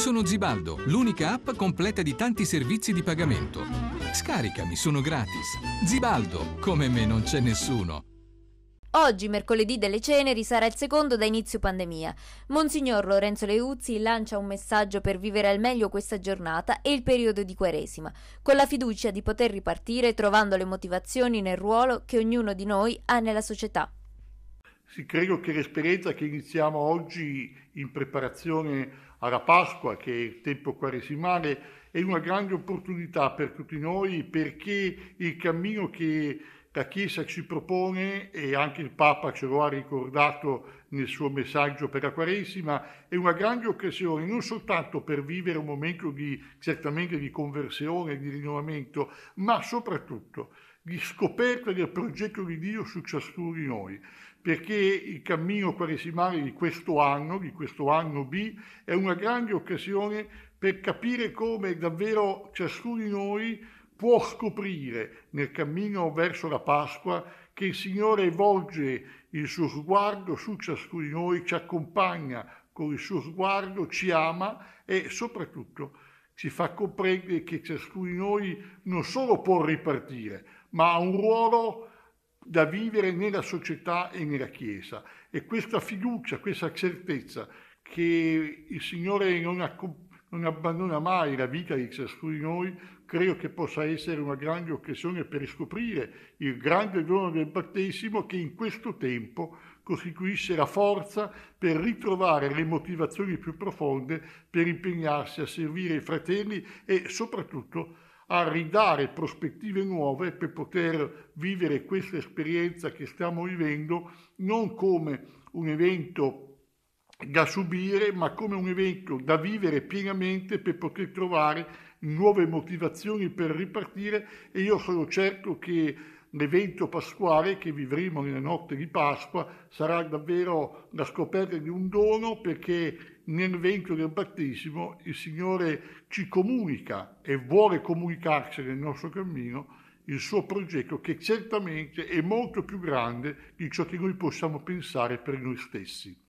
Sono Zibaldo, l'unica app completa di tanti servizi di pagamento. Scaricami, sono gratis. Zibaldo, come me non c'è nessuno. Oggi, mercoledì delle ceneri, sarà il secondo da inizio pandemia. Monsignor Lorenzo Leuzzi lancia un messaggio per vivere al meglio questa giornata e il periodo di Quaresima, con la fiducia di poter ripartire trovando le motivazioni nel ruolo che ognuno di noi ha nella società. Sì, credo che l'esperienza che iniziamo oggi in preparazione alla Pasqua, che è il tempo quaresimale, è una grande opportunità per tutti noi perché il cammino che la Chiesa ci propone, e anche il Papa ce lo ha ricordato nel suo messaggio per la Quaresima, è una grande occasione non soltanto per vivere un momento di, certamente di conversione, di rinnovamento, ma soprattutto per di scoperta del progetto di Dio su ciascuno di noi, perché il cammino quaresimale di questo anno, di questo anno B, è una grande occasione per capire come davvero ciascuno di noi può scoprire nel cammino verso la Pasqua che il Signore volge il suo sguardo su ciascuno di noi, ci accompagna con il suo sguardo, ci ama e soprattutto ci fa comprendere che ciascuno di noi non solo può ripartire, ma ha un ruolo da vivere nella società e nella Chiesa. E questa fiducia, questa certezza che il Signore non accompagna non abbandona mai la vita di ciascuno di noi, credo che possa essere una grande occasione per riscoprire il grande dono del battesimo che in questo tempo costituisce la forza per ritrovare le motivazioni più profonde per impegnarsi a servire i fratelli e soprattutto a ridare prospettive nuove per poter vivere questa esperienza che stiamo vivendo non come un evento da subire, ma come un evento da vivere pienamente per poter trovare nuove motivazioni per ripartire e io sono certo che l'evento pasquale che vivremo nella notte di Pasqua sarà davvero la scoperta di un dono perché nell'evento del battesimo il Signore ci comunica e vuole comunicarci nel nostro cammino il suo progetto che certamente è molto più grande di ciò che noi possiamo pensare per noi stessi.